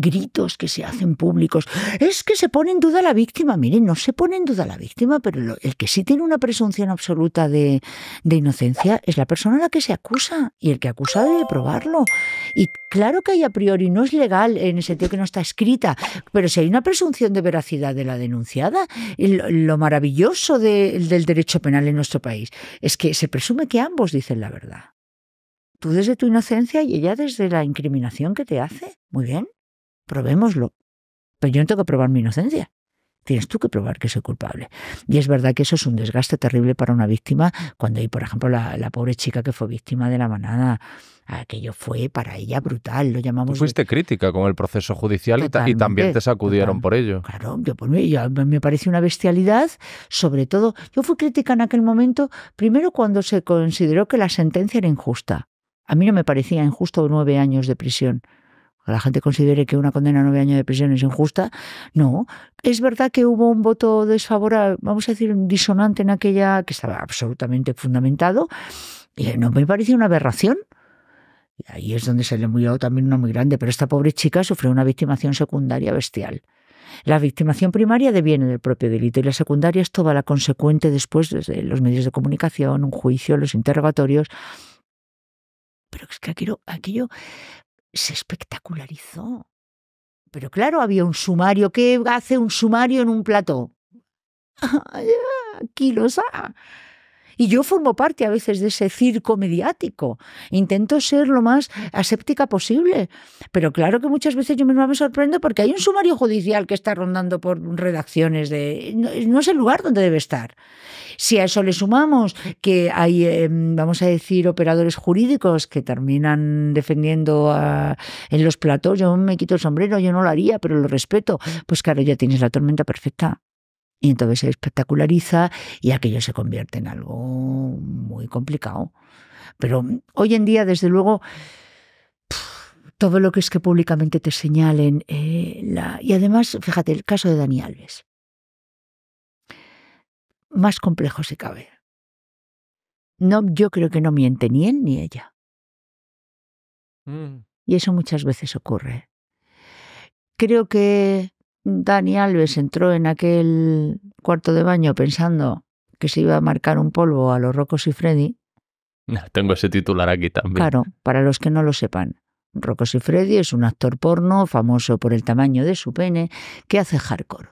gritos que se hacen públicos. Es que se pone en duda la víctima. Miren, no se pone en duda la víctima, pero el que sí tiene una presunción absoluta de, inocencia es la persona a la que se acusa y el que acusa debe probarlo. Y claro que hay a priori no es legal en el sentido que no está escrita, pero si hay una presunción de veracidad de la denunciada, lo, maravilloso del derecho penal en nuestro país es que se presume que ambos dicen la verdad tú desde tu inocencia y ella desde la incriminación que te hace. Muy bien probémoslo. Pero yo no tengo que probar mi inocencia. Tienes tú que probar que soy culpable. Y es verdad que eso es un desgaste terrible para una víctima cuando hay, por ejemplo, la, pobre chica que fue víctima de la manada. Aquello fue para ella brutal, lo llamamos. fuiste crítica con el proceso judicial y, también te sacudieron por ello. Claro, yo, por mí, me pareció una bestialidad, sobre todo. Yo fui crítica en aquel momento, primero cuando se consideró que la sentencia era injusta. A mí no me parecía injusto nueve años de prisión la gente considere que una condena a nueve años de prisión es injusta. No, es verdad que hubo un voto desfavorable, vamos a decir, disonante en aquella que estaba absolutamente fundamentado. Y eh, no me parece una aberración. Y ahí es donde se le murió también una muy grande, pero esta pobre chica sufrió una victimación secundaria bestial. La victimación primaria deviene del propio delito y la secundaria es toda la consecuente después desde los medios de comunicación, un juicio, los interrogatorios. Pero es que aquello, aquello se espectacularizó. Pero claro, había un sumario. ¿Qué hace un sumario en un plató? Ah, aquí los ha. Y yo formo parte a veces de ese circo mediático. Intento ser lo más aséptica posible. Pero claro que muchas veces yo misma me sorprendo porque hay un sumario judicial que está rondando por redacciones de... No, es el lugar donde debe estar. Si a eso le sumamos que hay, em, vamos a decir, operadores jurídicos que terminan defendiendo en los platos, yo me quito el sombrero, yo no lo haría, pero lo respeto, pues claro, ya tienes la tormenta perfecta. Y entonces se espectaculariza y aquello se convierte en algo muy complicado. Pero hoy en día, desde luego, todo lo que es que públicamente te señalen. Eh, y además, fíjate, el caso de Dani Alves. Más complejo se cabe. No, yo creo que no miente ni él ni ella. Mm. Y eso muchas veces ocurre. Creo que Dani Alves entró en aquel cuarto de baño pensando que se iba a marcar un polvo a los Rocos y Freddy. Ah, tengo ese titular aquí también. Claro, para los que no lo sepan. Rocos y Freddy es un actor porno famoso por el tamaño de su pene que hace hardcore.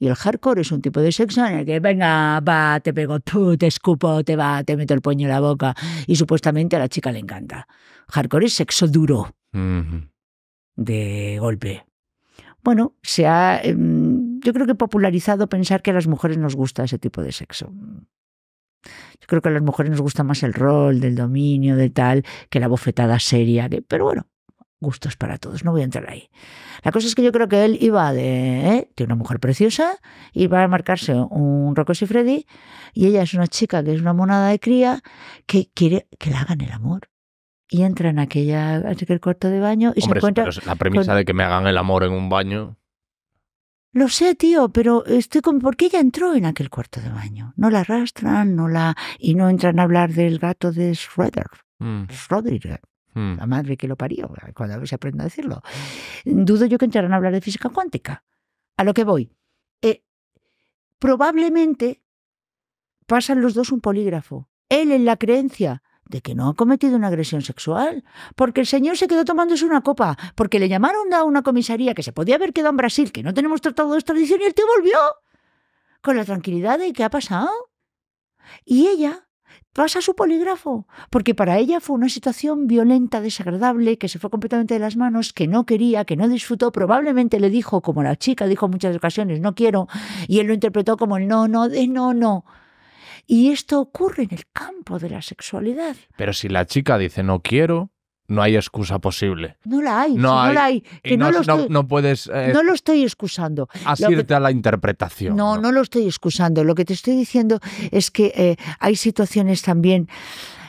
Y el hardcore es un tipo de sexo en el que, venga, va, te pego, tú, te escupo, te va, te meto el puño en la boca. Y supuestamente a la chica le encanta. Hardcore es sexo duro. De golpe bueno, se ha, em, yo creo que popularizado pensar que a las mujeres nos gusta ese tipo de sexo. Yo creo que a las mujeres nos gusta más el rol, del dominio, de tal, que la bofetada seria. Que, pero bueno, gustos para todos, no voy a entrar ahí. La cosa es que yo creo que él iba de, ¿eh? de una mujer preciosa, iba a marcarse un Rocos y Freddy, y ella es una chica que es una monada de cría que quiere que le hagan el amor y entra en aquella, aquel cuarto de baño y se encuentra... la premisa de que me hagan el amor en un baño... Lo sé, tío, pero estoy con... ¿Por qué ella entró en aquel cuarto de baño? No la arrastran, no la... Y no entran a hablar del gato de Schroeder. Mm. Schroeder, mm. La madre que lo parió, cuando se aprenda a decirlo. Dudo yo que entraran a hablar de física cuántica. A lo que voy. Eh, probablemente pasan los dos un polígrafo. Él en la creencia de que no ha cometido una agresión sexual, porque el señor se quedó tomándose una copa, porque le llamaron a una comisaría que se podía haber quedado en Brasil, que no tenemos tratado de extradición y el tío volvió con la tranquilidad de qué ha pasado. Y ella pasa su polígrafo, porque para ella fue una situación violenta, desagradable, que se fue completamente de las manos, que no quería, que no disfrutó, probablemente le dijo, como la chica dijo en muchas ocasiones, no quiero, y él lo interpretó como el no, no, de no, no. Y esto ocurre en el campo de la sexualidad. Pero si la chica dice no quiero, no hay excusa posible. No la hay, no, la hay. no, lo estoy, puedes. Eh, no lo estoy excusando. Asirte la interpretación. No, no, lo estoy excusando. Lo que te estoy diciendo es que eh, hay situaciones también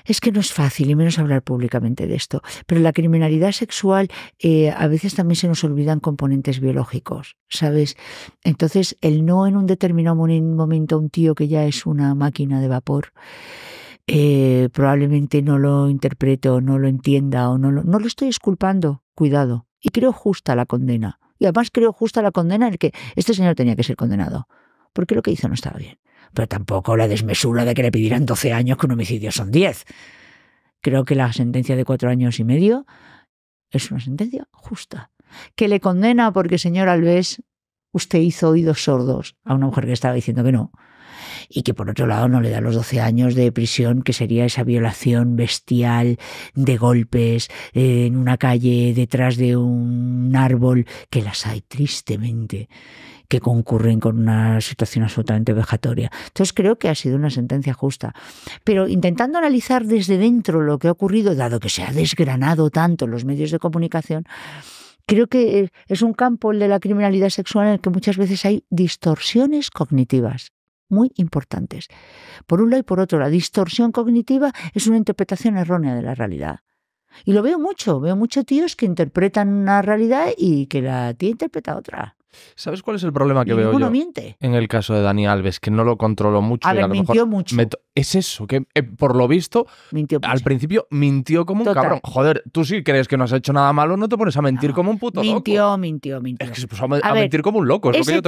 es que no es fácil, y menos hablar públicamente de esto, pero la criminalidad sexual eh, a veces también se nos olvidan componentes biológicos, ¿sabes? Entonces, el no en un determinado momento a un tío que ya es una máquina de vapor, eh, probablemente no lo interpreto, no lo entienda o no lo, no lo estoy disculpando, cuidado, y creo justa la condena. Y además creo justa la condena en el que este señor tenía que ser condenado, porque lo que hizo no estaba bien pero tampoco la desmesura de que le pidieran 12 años que un homicidio son 10. Creo que la sentencia de cuatro años y medio es una sentencia justa, que le condena porque, señor Alves, usted hizo oídos sordos a una mujer que estaba diciendo que no, y que por otro lado no le da los 12 años de prisión, que sería esa violación bestial de golpes eh, en una calle detrás de un árbol, que las hay tristemente que concurren con una situación absolutamente vejatoria. Entonces creo que ha sido una sentencia justa. Pero intentando analizar desde dentro lo que ha ocurrido, dado que se ha desgranado tanto los medios de comunicación, creo que eh, es un campo de la criminalidad sexual en el que muchas veces hay distorsiones cognitivas muy importantes. Por un lado y por otro, la distorsión cognitiva es una interpretación errónea de la realidad. Y lo veo mucho, veo muchos tíos que interpretan una realidad y que la tía interpreta otra. ¿Sabes cuál es el problema que veo yo? miente. En el caso de Dani Alves, que no lo controló mucho. A ver, mintió mucho. Es eso, que eh, por lo visto, mintió al principio mintió como un cabrón. Joder, tú sí crees que no has hecho nada malo, no te pones a mentir como un puto mintió, loco. Mintió, mintió, mintió. Es que se puso a, mentir como un loco. ese,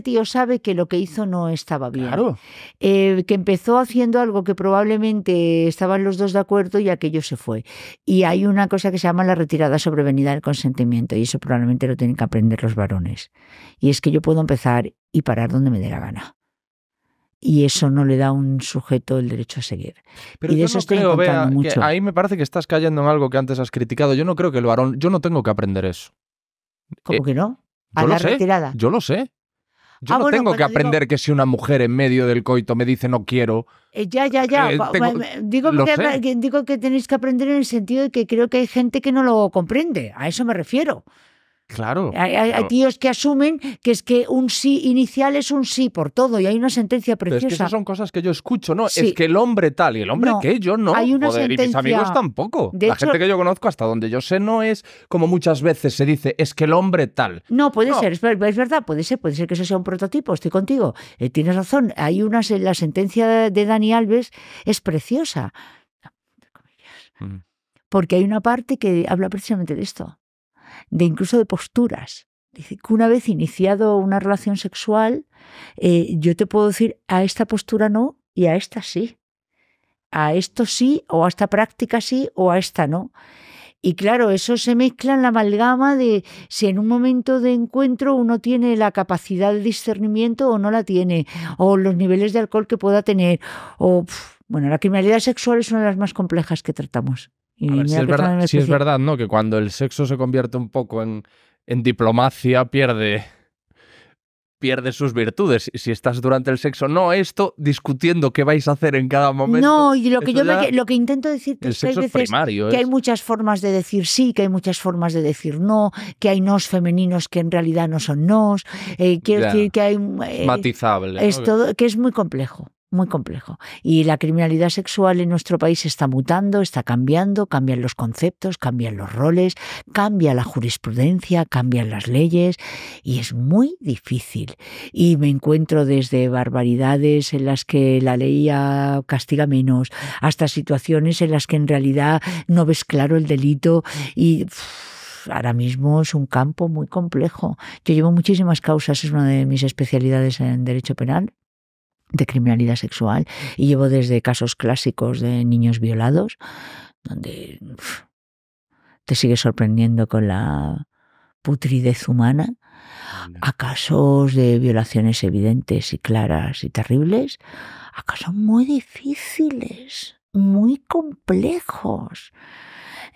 tío sabe, que lo que hizo no estaba bien. Claro. Eh, que empezó haciendo algo que probablemente estaban los dos de acuerdo y aquello se fue. Y hay una cosa que se llama la retirada sobrevenida del consentimiento y eso probablemente lo tienen que aprender los varones. Y es que yo puedo empezar y parar donde me dé la gana. Y eso no le da a un sujeto el derecho a seguir. Pero eso no mucho. ahí me parece que estás cayendo en algo que antes has criticado. Yo no creo que el varón, yo no tengo que aprender eso. ¿Cómo eh, que no? A la retirada. Yo lo sé. Yo ah, no tengo que aprender que si una mujer en medio del coito me dice no quiero. Eh, ya, ya, ya. Eh, digo, que, digo que tenéis que aprender en el sentido de que creo que hay gente que no lo comprende. A eso me refiero. Claro. Hay, tíos que asumen que es que un sí inicial es un sí por todo y hay una sentencia preciosa. Pero es que esas son cosas que yo escucho, ¿no? Es que el hombre tal y el hombre que yo no. Hay una y mis amigos tampoco. la gente que yo conozco, hasta donde yo sé, no es como muchas veces se dice, es que el hombre tal. No, puede ser, es, verdad, puede ser, puede ser que eso sea un prototipo, estoy contigo. Eh, tienes razón, hay una, la sentencia de Dani Alves es preciosa. Mm. Porque hay una parte que habla precisamente de esto de incluso de posturas. Dice que una vez iniciado una relación sexual, eh, yo te puedo decir a esta postura no y a esta sí. A esto sí, o a esta práctica sí, o a esta no. Y claro, eso se mezcla en la amalgama de si en un momento de encuentro uno tiene la capacidad de discernimiento o no la tiene, o los niveles de alcohol que pueda tener, o... bueno, la criminalidad sexual es una de las más complejas que tratamos si, es verdad, ¿no? Que cuando el sexo se convierte un poco en, diplomacia, pierde, pierde sus virtudes. Si estás durante el sexo, no esto, discutiendo qué vais a hacer en cada momento. No, y lo que yo lo que intento decir es que hay muchas formas de decir sí, que hay muchas formas de decir no, que hay nos femeninos que en realidad no son nos. Eh, quiero decir que hay eh, matizable, es todo, que es muy complejo muy complejo. Y la criminalidad sexual en nuestro país está mutando, está cambiando, cambian los conceptos, cambian los roles, cambia la jurisprudencia, cambian las leyes y es muy difícil. Y me encuentro desde barbaridades en las que la ley castiga menos hasta situaciones en las que en realidad no ves claro el delito y... ahora mismo es un campo muy complejo. Yo llevo muchísimas causas, es una de mis especialidades en derecho penal, de criminalidad sexual y llevo desde casos clásicos de niños violados, donde te sigue sorprendiendo con la putridez humana, a casos de violaciones evidentes y claras y terribles, a casos muy difíciles, muy complejos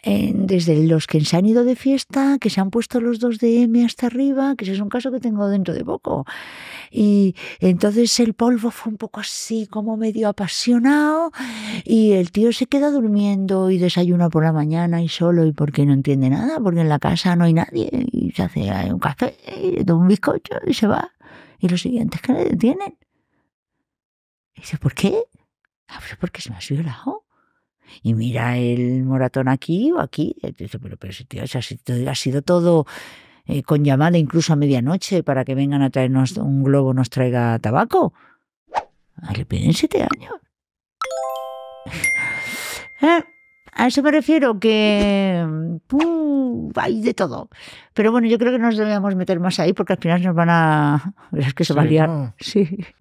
desde los que se han ido de fiesta, que se han puesto los dos de M hasta arriba, que ese es un caso que tengo dentro de poco. Y entonces el polvo fue un poco así, como medio apasionado, y el tío se queda durmiendo y desayuna por la mañana y solo, y porque no entiende nada, porque en la casa no hay nadie, y se hace un café, y toma un bizcocho y se va. Y los siguientes que le detienen. Y dice, ¿por qué? Ah, pues porque se me ha violado y mira el moratón aquí o aquí. pero, pero si tío, ha sido todo eh, con llamada incluso a medianoche para que vengan a traernos un globo, nos traiga tabaco. Le piden siete años. Eh, a eso me refiero, que hay de todo. Pero bueno, yo creo que nos debíamos meter más ahí porque al final nos van a... es que se va a liar. Sí.